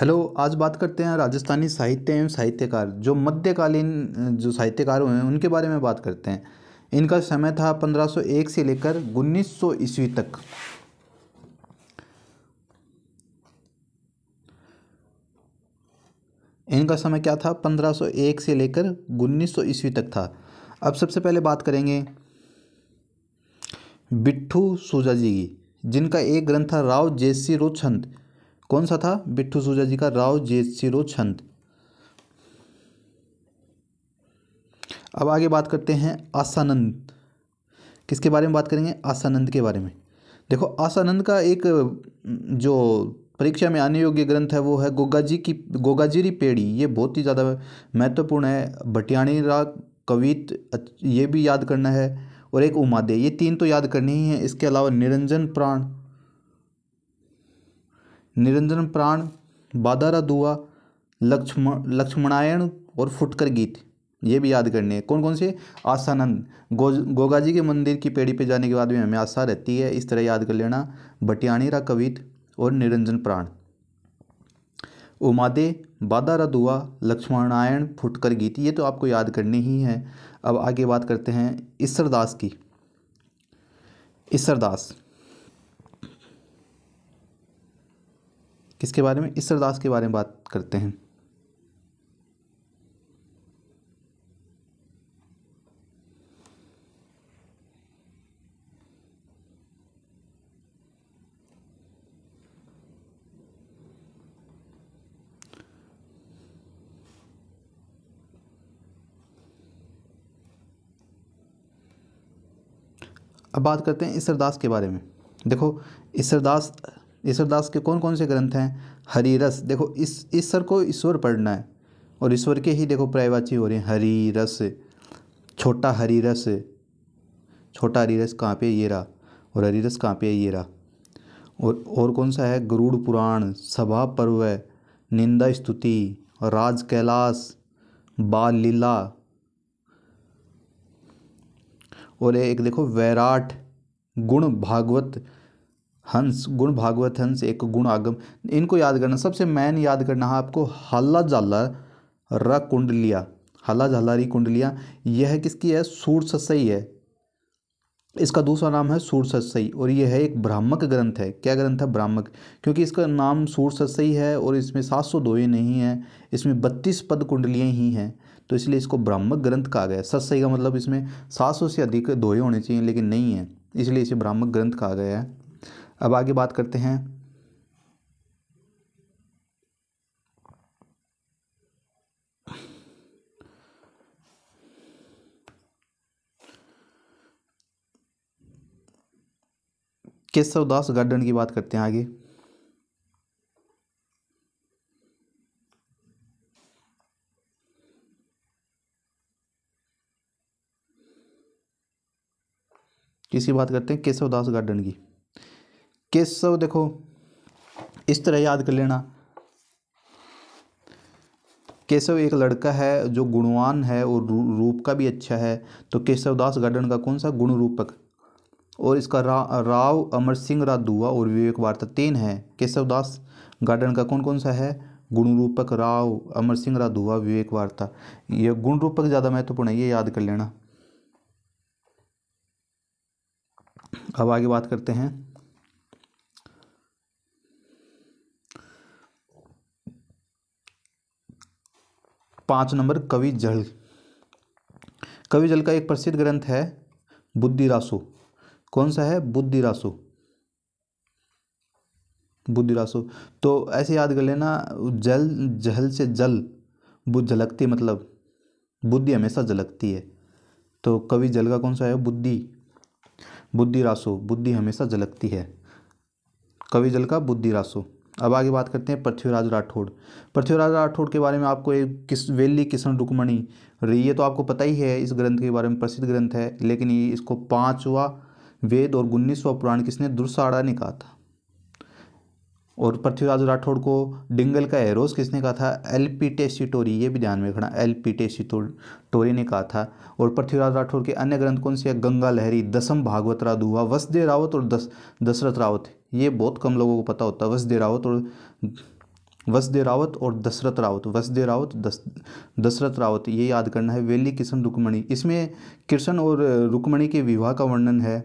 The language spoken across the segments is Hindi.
हेलो आज बात करते हैं राजस्थानी साहित्य एवं साहित्यकार जो मध्यकालीन जो साहित्यकार हुए हैं उनके बारे में बात करते हैं इनका समय था 1501 से लेकर 1900 ईस्वी तक इनका समय क्या था 1501 से लेकर 1900 ईस्वी तक था अब सबसे पहले बात करेंगे बिट्ठू सूजा जी की जिनका एक ग्रंथ था राव जेसी रोचंद कौन सा था बिट्ठू सूजा जी का राव सिरो छंद अब आगे बात करते हैं आसानंद किसके बारे में बात करेंगे आसानंद के बारे में देखो आसानंद का एक जो परीक्षा में आने योग्य ग्रंथ है वो है गोगा जी की गोगाजीरी पेड़ी ये बहुत ही ज़्यादा महत्वपूर्ण है भटियाणी राग कवित ये भी याद करना है और एक उमादे ये तीन तो याद करनी ही है इसके अलावा निरंजन प्राण निरंजन प्राण बादारा दुआ लक्ष्मण लक्ष्मणायण और फुटकर गीत ये भी याद करने हैं कौन कौन से आसानंद गो गोगा जी के मंदिर की पेड़ी पे जाने के बाद भी हमें आशा रहती है इस तरह याद कर लेना भटियाणी रा कवित और निरंजन प्राण उमादे बादारा दुआ लक्ष्मणायण फुटकर गीत ये तो आपको याद करनी ही है अब आगे बात करते हैं ईसरदास की ईसरदास किसके बारे में ईश्वरदास के बारे में बात करते हैं अब बात करते हैं ईश्वरदास के बारे में देखो ईश्वरदास ईश्वरदास के कौन कौन से ग्रंथ हैं हरिरस देखो इस ईश्वर को ईश्वर पढ़ना है और ईश्वर के ही देखो प्रायवाची हो रहे हैं हरी रस छोटा हरी रस छोटा हरी रस कहाँ पे ये रहा और हरी रस कहाँ पे ये रहा और और कौन सा है गरुड़ पुराण सभा पर्व निंदा स्तुति राज कैलाश बाल लीला और एक देखो वैराट गुण भागवत हंस गुण भागवत हंस एक गुण आगम इनको याद करना सबसे मैन याद करना है आपको हल्ला जाला र कुंडलिया हला री कुंडलियाँ यह किसकी है सूरसई है इसका दूसरा नाम है सूर्यससई और यह है एक ब्राह्मक ग्रंथ है क्या ग्रंथ है ब्राह्मक क्योंकि इसका नाम सूर्यससई है और इसमें सात सौ दोए नहीं हैं इसमें बत्तीस पद कुंडलियाँ ही हैं तो इसलिए इसको ब्राह्मक ग्रंथ कहा गया है सत्सई का मतलब इसमें सात सौ से अधिक दोहे होने चाहिए लेकिन नहीं है इसलिए इसे ब्राह्मक ग्रंथ कहा गया है अब आगे बात करते हैं केशव दास गार्डन की बात करते हैं आगे किसी बात करते हैं केशव दास गार्डन की केशव देखो इस तरह याद कर लेना केशव एक लड़का है जो गुणवान है और रूप का भी अच्छा है तो केशवदास गार्डन का कौन सा गुण रूपक और इसका रा, राव अमर सिंह राधुआ और विवेक वार्ता तीन है केशव दास गार्डन का कौन कौन सा है गुण रूपक राव अमर सिंह राधुआ विवेक वार्ता यह गुण रूपक ज़्यादा महत्वपूर्ण है ये याद कर लेना अब आगे बात करते हैं पाँच नंबर कवि जल कवि जल का एक प्रसिद्ध ग्रंथ है बुद्धि रासो कौन सा है बुद्धि रासु बुद्धि रासो तो ऐसे याद कर लेना जल जहल से जल बुद्ध झलकती मतलब बुद्धि हमेशा झलकती है तो कवि जल का कौन सा है बुद्धि बुद्धि रासो बुद्धि हमेशा झलकती है कवि जल का बुद्धि रासु अब आगे बात करते हैं पृथ्वीराज राठौड़ पृथ्वीराज राठौड़ के बारे में आपको एक किस वेली किशन रुकमणी ये तो आपको पता ही है इस ग्रंथ के बारे में प्रसिद्ध ग्रंथ है लेकिन ये इसको पाँचवा वेद और उन्नीसवा पुराण किसने दुर्साड़ा ने कहा था और पृथ्वीराज राठौड़ को डिंगल का एरोस किसने कहा था एल पी टेसिटोरी ये भी ध्यान में रखना एल पी टेसिटोरी ने कहा था और पृथ्वीराज राठौड़ के अन्य ग्रंथ कौन से गंगा लहरी दसम भागवत राधुआ वसदे रावत और दस दशरथ रावत ये बहुत कम लोगों को पता होता है वसदे रावत और वसदे रावत और दशरथ रावत वसदे रावत दशरथ रावत ये याद करना है वेली किशन रुक्मणी इसमें कृष्ण और रुक्मणी के विवाह का वर्णन है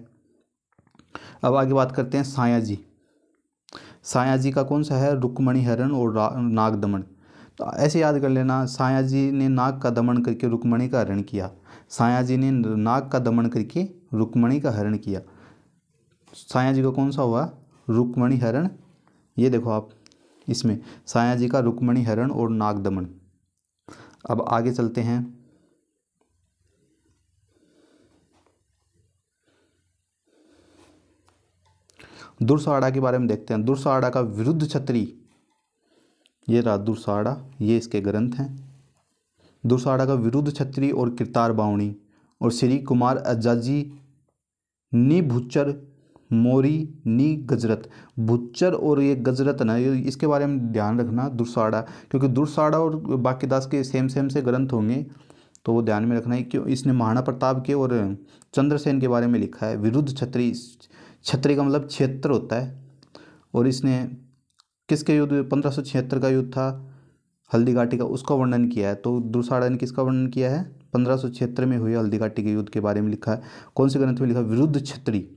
अब आगे बात करते हैं साया जी साया जी का कौन सा है रुक्मणी हरण और नाग दमन तो ऐसे याद कर लेना साया जी ने नाग का दमन करके रुक्मणी का हरण किया साया जी ने नाग का दमन करके रुक्मणी का हरण किया साया जी का कौन सा हुआ रुक्मणी हरण ये देखो आप इसमें साया जी का रुक्मणी हरण और नाग दमन अब आगे चलते हैं दुर्साड़ा के बारे में देखते हैं दुर्साड़ा का विरुद्ध छत्री ये रहा दुर्साड़ा ये इसके ग्रंथ हैं दुर्साड़ा का विरुद्ध छत्री और किरतार बावणी और श्री कुमार अजाजी निभुच्चर मोरी नी गजरत बुच्चर और ये गजरत ना ये इसके बारे में ध्यान रखना दुर्साड़ा क्योंकि दुर्साड़ा और बाकीदास के सेम सेम से ग्रंथ होंगे तो वो ध्यान में रखना है क्यों इसने महाराणा प्रताप के और चंद्रसेन के बारे में लिखा है विरुद्ध छत्री छत्री का मतलब क्षेत्र होता है और इसने किसके युद्ध पंद्रह का युद्ध था हल्दी घाटी का उसका वर्णन किया है तो दूसरा ने किसका वर्णन किया है पंद्रह में हुए हल्दी घाटी के युद्ध के बारे में लिखा है कौन से ग्रंथ में लिखा विरुद्ध छत्री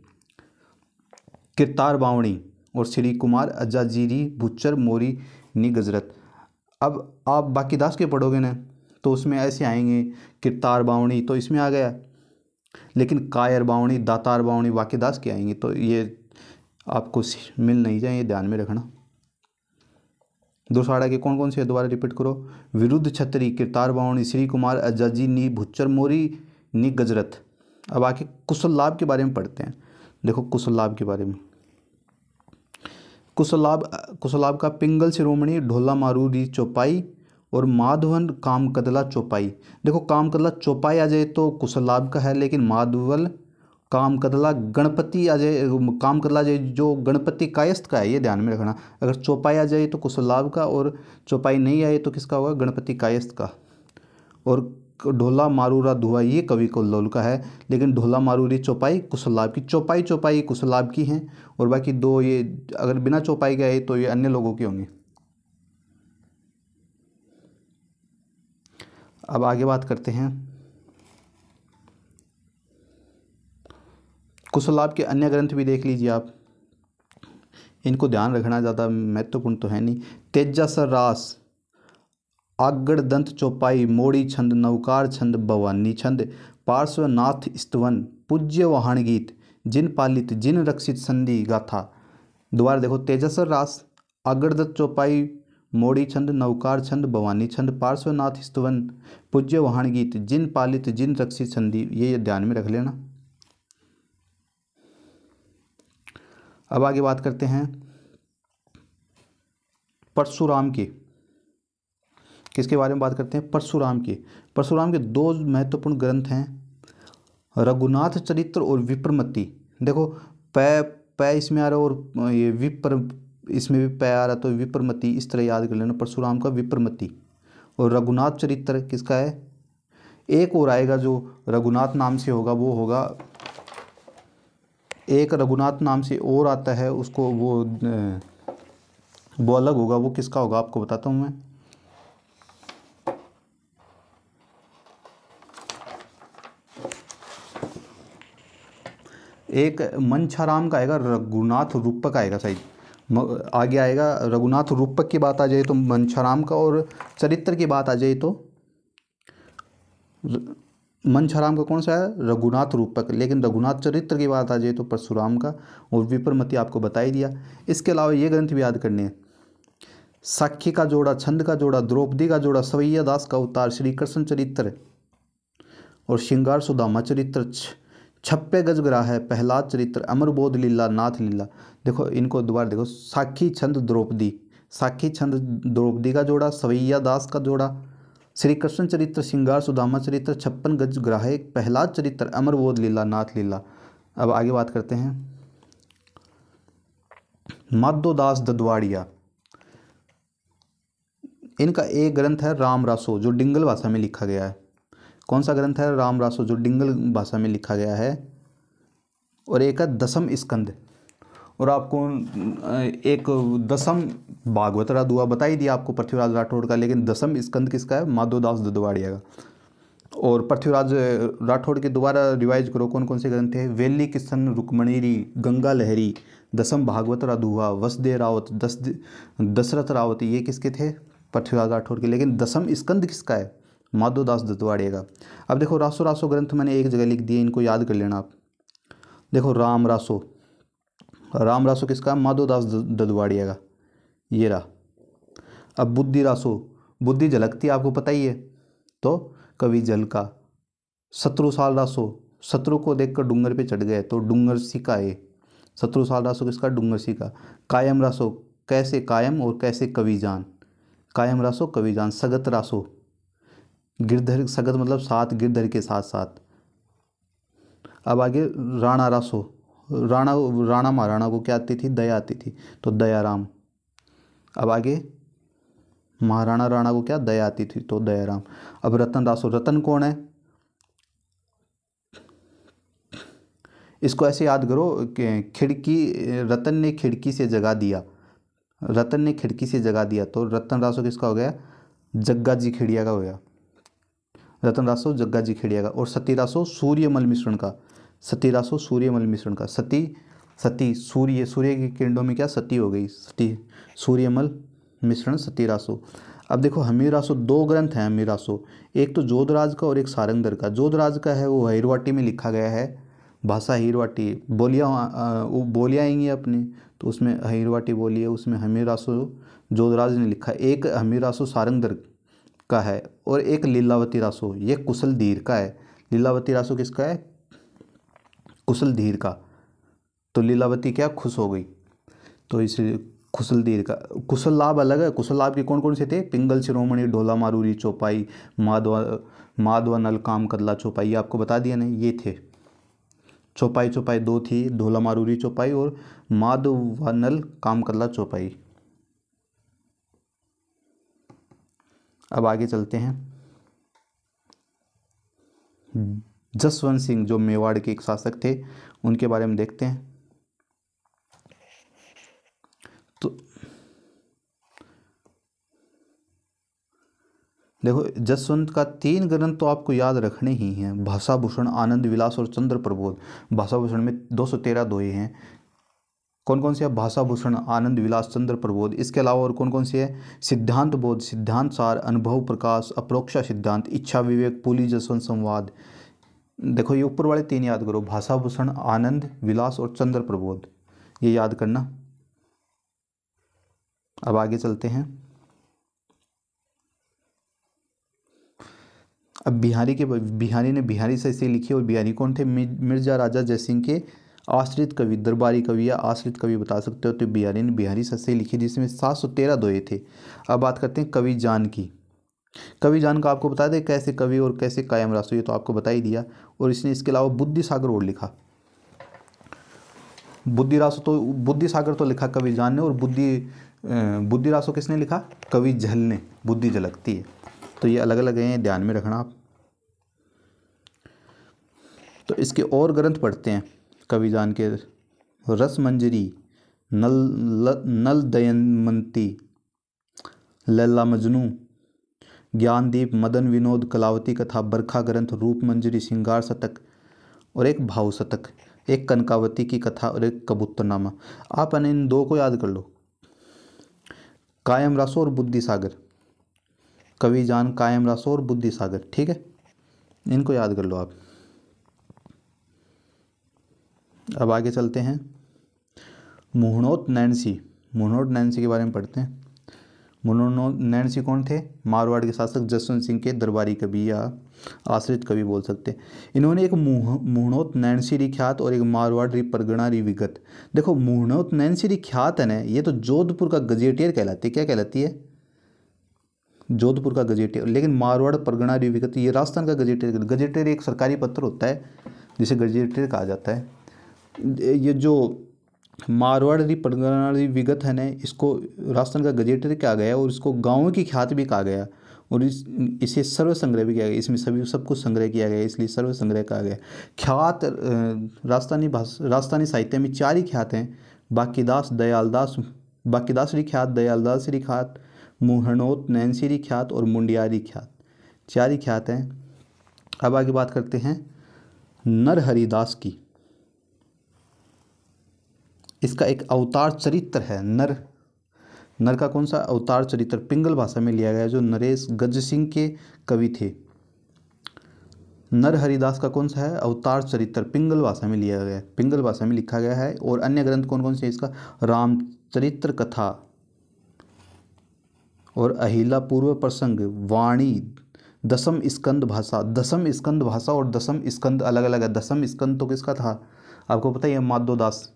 किरतार बावणी और श्री कुमार अजाजीरी बुच्चर मोरी नी गजरत अब आप बाकी दास के पढ़ोगे ना तो उसमें ऐसे आएंगे किरतार बावणी तो इसमें आ गया लेकिन कायर बावणी दातार बावणी बाकी दास के आएंगे तो ये आपको मिल नहीं जाए ये ध्यान में रखना दोसाड़ा के कौन कौन से दोबारा रिपीट करो विरुद्ध छतरी किरतार बावणी श्री कुमार अजाजी नी भुच्चर मोरी नी गजरत अब आके कुशल लाभ के बारे में पढ़ते हैं देखो कुशल लाभ के बारे में कुशल लाभ का पिंगल शिरोमणि ढोला मारूरी चौपाई और माधवन कामकदला चौपाई देखो काम कदला चौपाई आ जाए तो लाभ का है लेकिन माधवल कामकदला गणपति आ जाए कदला जाए जो गणपति कायस्थ का है ये ध्यान में रखना अगर चौपाई आ जाए तो कुशल लाभ का और चौपाई नहीं आए तो किसका होगा गणपति कायस्थ का और ढोला मारूरा धुआ ये कवि लोल का है लेकिन ढोला मारूरी चौपाई कुशलाभ की चौपाई चौपाई कुशलाभ की हैं और बाकी दो ये अगर बिना चौपाई के आए तो ये अन्य लोगों के होंगे अब आगे बात करते हैं कुशलाभ के अन्य ग्रंथ भी देख लीजिए आप इनको ध्यान रखना ज़्यादा महत्वपूर्ण तो है नहीं तेजा सर रास आगड़ दंत चौपाई मोड़ी छंद नवकार छंद भवानी छंद पार्श्वनाथ स्तवन पूज्य वहाण गीत जिन पालित जिन रक्षित संधि गाथा दोबारा देखो तेजस्वर रास आगड़ दत्त चौपाई मोड़ी छंद नवकार छंद भवानी छंद पार्श्वनाथ स्तवन पूज्य वहाण गीत जिन पालित जिन रक्षित संधि ये ध्यान में रख लेना अब आगे बात करते हैं परशुराम की किसके बारे में बात करते हैं परशुराम की परशुराम के दो महत्वपूर्ण ग्रंथ हैं रघुनाथ चरित्र और विप्रमति देखो पै पै इसमें आ रहा और ये विप्र इसमें भी पै आ रहा तो विप्रमति इस तरह याद कर लेना परशुराम का विप्रमति और रघुनाथ चरित्र किसका है एक और आएगा जो रघुनाथ नाम से होगा वो होगा एक रघुनाथ नाम से और आता है उसको वो वो अलग होगा वो किसका होगा आपको बताता हूँ मैं एक मंछाराम का आएगा रघुनाथ रूपक आएगा शायद आगे आएगा रघुनाथ रूपक की बात आ जाए तो मंछाराम का और चरित्र की बात आ जाए तो मंछाराम का कौन सा है रघुनाथ रूपक लेकिन रघुनाथ चरित्र की बात आ जाए तो परशुराम का और विपरमति आपको बता ही दिया इसके अलावा ये ग्रंथ भी याद करने हैं साखी का जोड़ा छंद का जोड़ा द्रौपदी का जोड़ा सवैया दास का अवतार श्री कृष्ण चरित्र और श्रृंगार सुदामा चरित्र छप्पे गज ग्रह है पहला चरित्र अमरबोध लीला नाथ लीला देखो इनको दोबारा देखो साखी छंद द्रौपदी साखी छंद द्रौपदी का जोड़ा सवैया दास का जोड़ा श्री कृष्ण चरित्र श्रृंगार सुदामा चरित्र छप्पन गज ग्राहे पहला चरित्र अमरबोध लीला नाथ लीला अब आगे बात करते हैं माधोदास ददवाड़िया इनका एक ग्रंथ है राम रासो जो डिंगल भाषा में लिखा गया है कौन सा ग्रंथ है राम रासो जो डिंगल भाषा में लिखा गया है और एक है दसम स्कंद और आपको एक दसम भागवत दुआ बताई दिया आपको पृथ्वीराज राठौड़ का लेकिन दसम स्कंद किसका है माधोदास ददवाड़िया का और पृथ्वीराज राठौड़ के द्वारा रिवाइज करो कौन कौन से ग्रंथ है वेली किशन रुक्मणीरी गंगा लहरी दसम भागवत राधुआ वसदे रावत दस दशरथ रावत ये किसके थे पृथ्वीराज राठौड़ के लेकिन दसम स्कंद किसका है माधोदास दत्तवाड़े का अब देखो रासो रासो ग्रंथ मैंने एक जगह लिख दिए इनको याद कर लेना आप देखो राम रासो राम रासो किसका माधोदास ददवाड़िया का ये रहा अब बुद्धि रासो बुद्धि झलकती आपको पता ही है तो कवि जल का शत्रु साल रासो शत्रु को देखकर डूंगर पे चढ़ गए तो डूंगर ये शत्रु साल रासो किसका डूंगर सिका कायम रासो कैसे कायम और कैसे कवि जान कायम रासो कवि जान सगत रासो गिरधर सगत मतलब सात गिरधर के साथ साथ अब आगे राणा रासो राणा राणा महाराणा को क्या आती थी दया आती थी तो दयाराम अब आगे महाराणा राणा को क्या दया आती थी तो दयाराम अब रतन रासो रतन कौन है इसको ऐसे याद करो खिड़की रतन ने खिड़की से जगा दिया रतन ने खिड़की से जगा दिया तो रतन रासो किसका हो गया जग्गा जी खिड़िया का हो गया रतन रासो जग्गा जी खेड़िया का और सती रासो सूर्यमल मिश्रण का सती रासो सूर्यमल मिश्रण का सती सती सूर्य सूर्य के किरणों में क्या सती हो गई सती सूर्यमल मिश्रण सती रासो अब देखो हमीर रासो दो ग्रंथ हैं हमीर रासो एक तो जोधराज का और एक सारंगदर का जोधराज का है वो हिरवाटी में लिखा गया है भाषा हीरवाटी बोलिया वो बोलिया आएंगी अपनी तो उसमें हिरवाटी बोली है उसमें हमीर रासो जोधराज ने लिखा एक हमीर रासो सारंगदर का है और एक लीलावती रासो ये कुशल धीर का है लीलावती रासो किसका है कुशल धीर का तो लीलावती क्या खुश हो गई तो इस कुशल धीर का कुशल लाभ अलग है कुशल लाभ के कौन कौन से थे पिंगल शिरोमणि ढोला मारूरी चौपाई माधवा माधवा नल काम कदला चौपाई ये आपको बता दिया ना ये थे चौपाई चौपाई दो थी ढोला मारूरी चौपाई और माधवा काम कामकला चौपाई अब आगे चलते हैं हम्म, जसवंत सिंह जो मेवाड़ के एक शासक थे उनके बारे में देखते हैं तो देखो जसवंत का तीन ग्रंथ तो आपको याद रखने ही हैं भाषाभूषण आनंद विलास और चंद्र प्रबोध भाषाभूषण में 213 दोहे हैं कौन कौन से है भाषा भूषण आनंद विलास चंद्र प्रबोध इसके अलावा और कौन कौन से है सिद्धांत बोध सिद्धांत सार अनुभव प्रकाश अप्रोक्षा सिद्धांत इच्छा विवेक पुलिस जसवंत संवाद देखो ये ऊपर वाले तीन याद करो भाषा भूषण आनंद विलास और चंद्र प्रबोध ये याद करना अब आगे चलते हैं अब बिहारी के बिहारी ने बिहारी से इसे लिखी और बिहारी कौन थे मिर्जा राजा जयसिंह के आश्रित कवि दरबारी कवि या आश्रित कवि बता सकते हो तो बिहारी ने बिहारी सस्ते लिखी जिसमें सात सौ तेरह दोहे थे अब बात करते हैं कवि जान की कवि जान का आपको बता दें कैसे कवि और कैसे कायम रासो ये तो आपको बता ही दिया और इसने इसके अलावा बुद्धि सागर और लिखा बुद्धि रासो तो बुद्धि सागर तो लिखा कवि जान ने और बुद्धि बुद्धि रासो किसने लिखा कवि झल ने बुद्धि झलकती है तो ये अलग अलग हैं ध्यान में रखना आप तो इसके और ग्रंथ पढ़ते हैं कविजान के रस मंजरी नल ल, नल दयनमती लैला मजनू ज्ञानदीप मदन विनोद कलावती कथा बरखा ग्रंथ रूप मंजरी श्रृंगार शतक और एक भाव शतक एक कनकावती की कथा और एक कबूतरनामा आप इन दो को याद कर लो कायम रासो और बुद्धि सागर कवि जान कायम रासो और बुद्धि सागर ठीक है इनको याद कर लो आप अब आगे चलते हैं मुहनोत नैन्सी मुहनोत नैन्सी के बारे में पढ़ते हैं मोहनो नैन्सी कौन थे मारवाड़ के शासक जसवंत सिंह के दरबारी कवि या आश्रित कवि बोल सकते इन्होंने एक मोहनोत मुहनोत नैन्सी रिख्यात और एक मारवाड़ री परगणा री विगत देखो मुहनोत नैन्सी रिख्यात है ना ये तो जोधपुर का गजेटियर कहलाती है क्या कहलाती है जोधपुर का गजेटियर लेकिन मारवाड़ परगणा री विगत ये राजस्थान का गजेटियर गजेटियर एक सरकारी पत्र होता है जिसे गजेटियर कहा जाता है ये जो मारवाड़ी परगनाड़ी विगत है ना इसको राजस्थान का गजेटर कहा गया और इसको गाँव की ख्यात भी कहा गया और इस इसे सर्व संग्रह भी किया गया इसमें सभी सब कुछ संग्रह किया गया इसलिए सर्व संग्रह कहा गया ख्यात राजस्थानी भाषा राजस्थानी साहित्य में चार ही ख्यात हैं बाकीदास दयालदास बाकीदास ख्यात दयालदास ख्यात मुहनोत नैन्सी ख्यात और मुंडियारी ख्यात चार ही ख्यात हैं अब आगे बात करते हैं नरहरिदास की इसका एक अवतार चरित्र है नर नर का कौन सा अवतार चरित्र पिंगल भाषा में लिया गया जो नरेश गज सिंह के कवि थे नर हरिदास का कौन सा है अवतार चरित्र पिंगल भाषा में लिया गया है पिंगल भाषा में लिखा गया है और अन्य ग्रंथ कौन कौन से हैं इसका रामचरित्र कथा और अहिला पूर्व प्रसंग वाणी दसम स्कंद भाषा दसम स्कंद भाषा और दसम स्कंद अलग अलग है दसम स्कंद तो किसका था आपको पता ही है माधो दास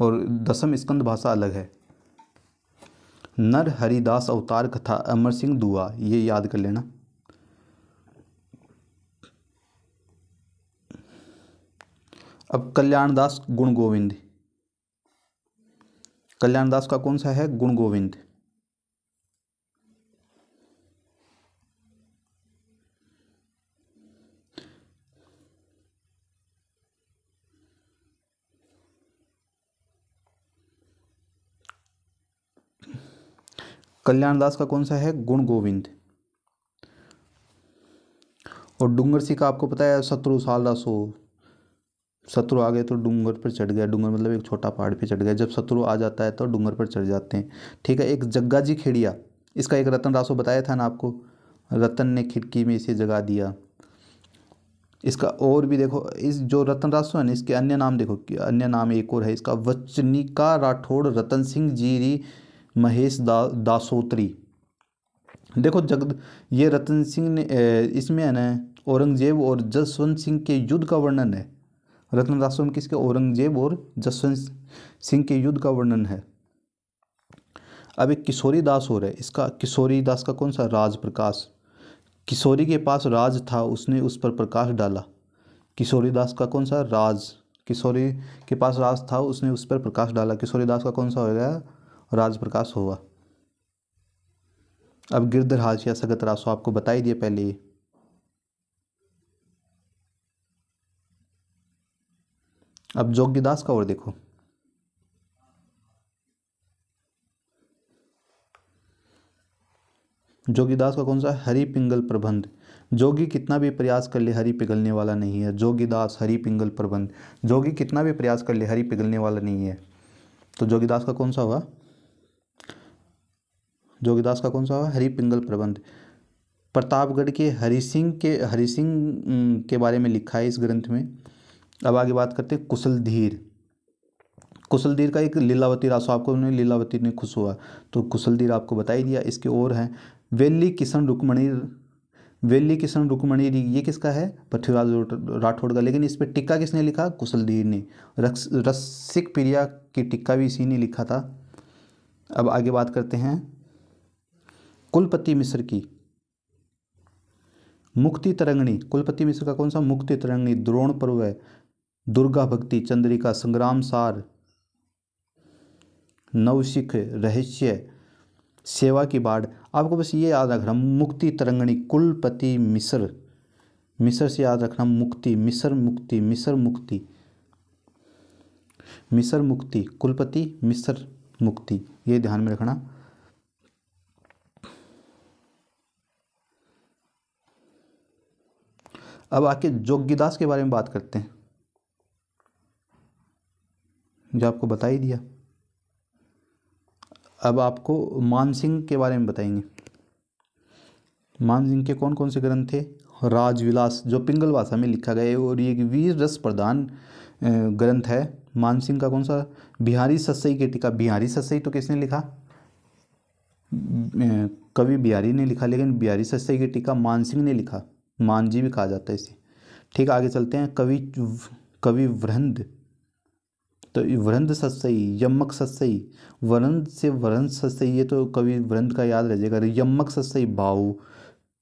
और दसम स्कंद भाषा अलग है नर हरिदास अवतार कथा अमर सिंह दुआ ये याद कर लेना अब कल्याणदास गुण गोविंद कल्याणदास का कौन सा है गुण गोविंद कल्याण दास का कौन सा है गुण गोविंद और डूंगर सिंह का आपको पता है शत्रु साल दासो शत्रु आ गए तो डूंगर पर चढ़ गया डूंगर मतलब एक छोटा पहाड़ पे चढ़ गया जब शत्रु आ जाता है तो डूंगर पर चढ़ जाते हैं ठीक है एक जग्गा जी खेड़िया इसका एक रतन दासो बताया था ना आपको रतन ने खिड़की में इसे जगा दिया इसका और भी देखो इस जो रतन रासो है ना इसके अन्य नाम देखो अन्य नाम एक और है इसका वचनिका राठौड़ रतन सिंह जीरी महेश दा दासोत्री देखो जगद ये रतन सिंह ने इसमें है ना औरंगजेब और जसवंत सिंह के युद्ध का वर्णन है रतन दासों में किसके औरंगजेब और जसवंत सिंह के युद्ध का वर्णन है अब एक किशोरी दास हो रहा है इसका किशोरी दास का कौन सा राज प्रकाश किशोरी के पास राज था उसने उस पर प्रकाश डाला किशोरी दास का कौन सा राज किशोरी के पास राज था उसने उस पर प्रकाश डाला किशोरी दास का कौन सा हो गया राजप्रकाश हुआ अब गिरधराज या सगत रासो आपको बता ही दिया पहले ही अब जोगीदास का और देखो जोगीदास का कौन सा हरि पिंगल प्रबंध जोगी कितना भी प्रयास कर ले हरि पिघलने वाला नहीं है जोगीदास हरि पिंगल प्रबंध जोगी कितना भी प्रयास कर ले हरि पिघलने वाला नहीं है तो जोगीदास का कौन सा हुआ जोगीदास का कौन सा हुआ हरि पिंगल प्रबंध प्रतापगढ़ के हरि सिंह के हरि सिंह के बारे में लिखा है इस ग्रंथ में अब आगे बात करते हैं कुशलधीर कुशलधीर का एक लीलावती रासो आपको उन्होंने लीलावती ने खुश हुआ तो कुशलधीर आपको बता ही दिया इसके और हैं वेली किशन रुकमणि वेली किशन रुकमणि ये किसका है पृथ्वीराज राठौड़ का लेकिन इस पर टिक्का किसने लिखा कुशलधीर ने रस रसिक प्रिया की टिक्का भी इसी ने लिखा था अब आगे बात करते हैं कुलपति मिश्र की मुक्ति तरंगणी कुलपति मिश्र का कौन सा मुक्ति तरंगणी द्रोण पर्व दुर्गा भक्ति चंद्रिका संग्राम सार नवसिख रहस्य सेवा की बाढ़ आपको बस ये याद रखना मुक्ति तरंगणी कुलपति मिस्र मिश्र से याद रखना मुक्ति मिश्र मुक्ति मिश्र मुक्ति मिश्र मुक्ति कुलपति मिस्र मुक्ति ये ध्यान में रखना अब आके जोगीदास के बारे में बात करते हैं जो आपको बता ही दिया अब आपको मानसिंह के बारे में बताएंगे मानसिंह के कौन कौन से ग्रंथ थे राजविलास जो पिंगल भाषा में लिखा गया है और ये वीर रस प्रधान ग्रंथ है मानसिंह का कौन सा बिहारी ससई के टीका बिहारी ससई तो किसने लिखा कवि बिहारी ने लिखा लेकिन बिहारी ससई की टीका मानसिंह ने लिखा मानजी भी कहा जाता है इसे ठीक आगे चलते हैं कवि कवि वृंद तो वृंद सत्सई यमक सत्सई वरंद से वरंद सत्सई ये तो कवि वृंद का याद रह जाएगा यमक सत्सई भाऊ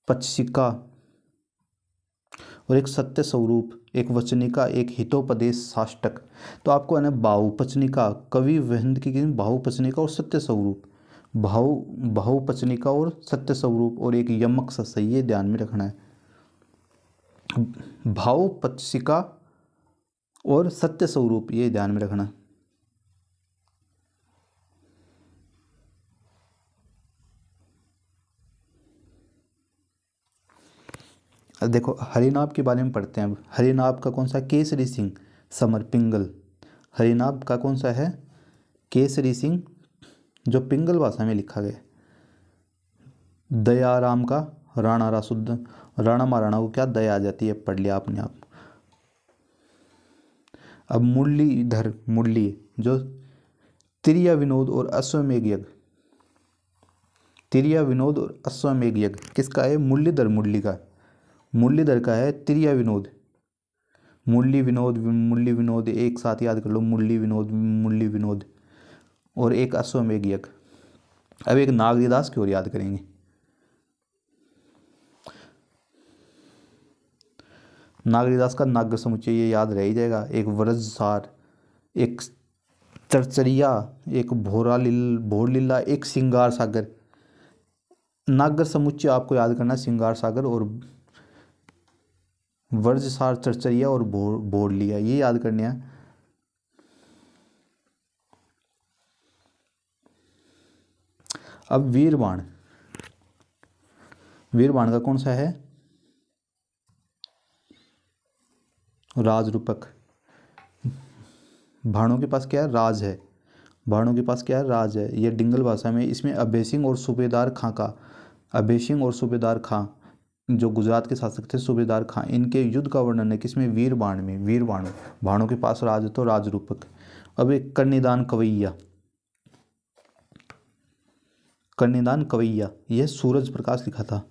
पक्षिका और एक सत्य स्वरूप एक वचनिका एक हितोपदेश साष्टक तो आपको है ना बाहुपचनिका कवि वृंद की बाहुपचनिका और सत्य स्वरूप भाव बाहुपचनिका और सत्य स्वरूप और एक यमक ये ध्यान में रखना है भाव पत्सिका और सत्य स्वरूप ये ध्यान में रखना देखो हरिनाभ के बारे में पढ़ते हैं अब हरिनाभ का कौन सा केसरी सिंह समर पिंगल हरिनाभ का कौन सा है केसरी सिंह जो पिंगल भाषा में लिखा गया दयाराम का राणा रासुद्ध राणा महाराणा को क्या दया आ जाती है पढ़ लिया आपने आप अब मुरली इधर मुरली जो त्रिया विनोद और अश्वमेघ यज्ञ त्रिया विनोद और अश्वमेघ यज्ञ किसका है मुरलीधर मुरली का मुरलीधर का है त्रिया विनोद मुरली विनोद मुरली विनोद एक साथ याद कर लो मुरली विनोद मुरली विनोद और एक अश्वमेघ यज्ञ अब एक नागरीदास की ओर याद करेंगे नागरीदास का नाग समुचे ये याद रह ही जाएगा एक वरजसार एक चरचरिया एक भोरा लील भोर लीला एक सिंगार सागर नागर समुच्चय आपको याद करना सिंगार सागर और वर्जसार चरचरिया और भोर भोर लिया ये याद करने हैं अब वीरबाण वीरबाण का कौन सा है राज रूपक भाणों के पास क्या है राज है भाणों के पास क्या है राज है यह डिंगल भाषा में इसमें अभेसिंग और सूबेदार खां का अभेसिंग और सूबेदार खां जो गुजरात के शासक थे सूबेदार खां इनके युद्ध का वर्णन है किसमें वीर बाण में वीर बाणु भाणों के पास राज है तो राज रूपक अब एक कर्णिदान कवैया कर्णिदान कवैया यह सूरज प्रकाश लिखा था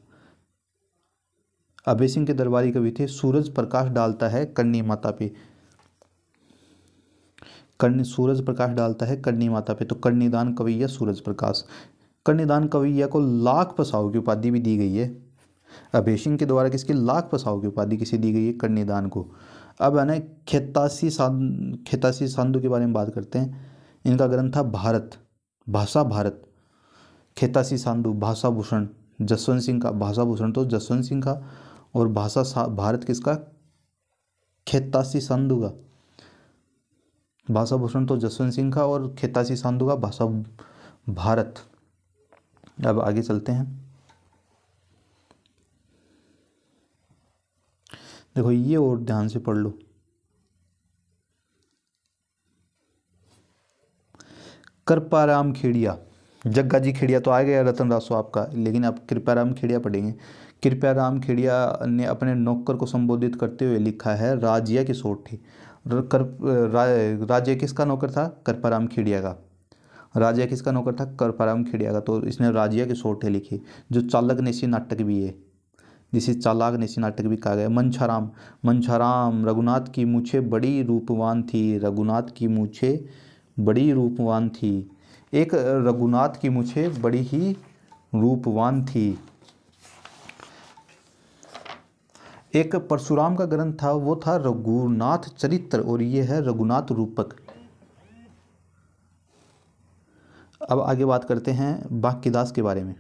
अभय सिंह के दरबारी कवि थे सूरज प्रकाश डालता है कन्नी माता पे कर्ण सूरज प्रकाश डालता है कन्नी माता पे तो कर्णिदान कवैया सूरज प्रकाश कर्णिदान कवैया को लाख पसाव की उपाधि भी दी गई है अभय सिंह के द्वारा किसकी लाख पसाव की उपाधि किसे दी गई है कन्नीदान को अब है ना खेतासी साधु खेतासी साधु के बारे में बात करते हैं इनका ग्रंथ था भारत भाषा भारत खेतासी साधु भाषा भूषण जसवंत सिंह का भाषा भूषण तो जसवंत सिंह का और भाषा भारत किसका खेतासी संधु का भाषा भूषण तो जसवंत सिंह का और खेतासी संधु का भाषा भारत अब आगे चलते हैं देखो ये और ध्यान से पढ़ लो कृपाराम खेड़िया जग्गा जी खेड़िया तो आ गया रतन रासो आपका लेकिन आप कृपाराम खेड़िया पढ़ेंगे कृपया राम खेड़िया ने अपने नौकर को संबोधित करते हुए लिखा है राजिया की सोठी कर रा, राजिया किसका नौकर था कृपाराम खेड़िया का राजिया किसका नौकर था कृपाराम खेड़िया का तो इसने राजिया की सोठे लिखी जो चालक निशी नाटक भी है जिसे चालाक निशी नाटक भी कहा गया मंछाराम मंछाराम रघुनाथ की मूछे बड़ी रूपवान थी रघुनाथ की मूछे बड़ी रूपवान थी एक रघुनाथ की मूछे बड़ी ही रूपवान थी एक परशुराम का ग्रंथ था वो था रघुनाथ चरित्र और ये है रघुनाथ रूपक अब आगे बात करते हैं बाक्यदास के बारे में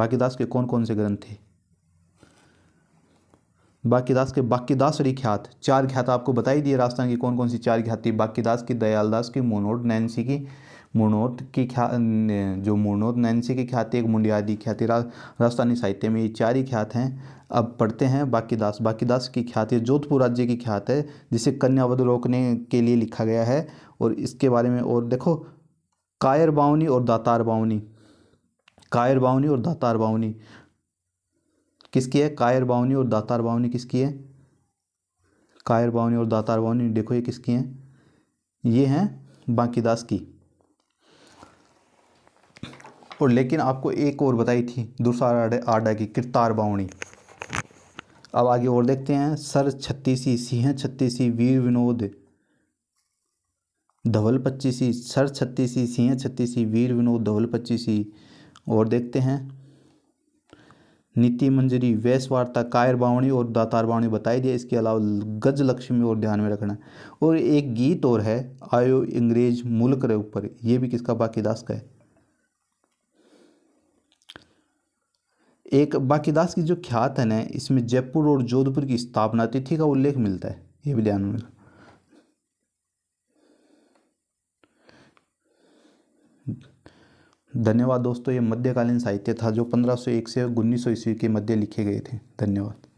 बाक्यदास के कौन कौन से ग्रंथ थे बाक्यदास के बाक्यदास ख्यात चार ख्यात आपको बताई दिए राजस्थान की कौन कौन सी चार ख्यात थी बाक्यदास की दयालदास की मोनोड नैन्सी की मुर्णोत की ख्या जो मुर्णोत नैन्सी की ख्याति एक मुंडियादी ख्याति राजस्थानी साहित्य में ये चार ही ख्यात हैं अब पढ़ते हैं बाकीदास बाकीदास की ख्याति जोधपुर राज्य की ख्यात है जिसे कन्यावध रोकने के लिए लिखा गया है और इसके बारे में और देखो कायर बावनी और दातार बाउनी कायर बाउनी और दातार बावनी किसकी है कायर बावनी और दातार बावनी किसकी है कायर बावनी और दातार बावनी देखो ये किसकी हैं ये हैं बांकीदास की और लेकिन आपको एक और बताई थी दूसरा आडा की किरतार बावणी अब आगे और देखते हैं सर छत्तीसी सिंह छत्तीसी वीर विनोद धवल पच्चीसी सर छत्तीसी सिंह छत्तीसी वीर विनोद धवल पच्चीसी और देखते हैं नीति मंजरी वैश्वार्ता कायर बावणी और दातार बावणी बताई दिया इसके अलावा गज लक्ष्मी और ध्यान में रखना और एक गीत और है आयो अंग्रेज मुल्क रे ऊपर ये भी किसका बाकी दास का है एक बाकीदास की जो ख्यात है ना इसमें जयपुर और जोधपुर की स्थापना तिथि का उल्लेख मिलता है ये भी ध्यान में धन्यवाद दोस्तों ये मध्यकालीन साहित्य था जो 1501 से उन्नीस ईस्वी के मध्य लिखे गए थे धन्यवाद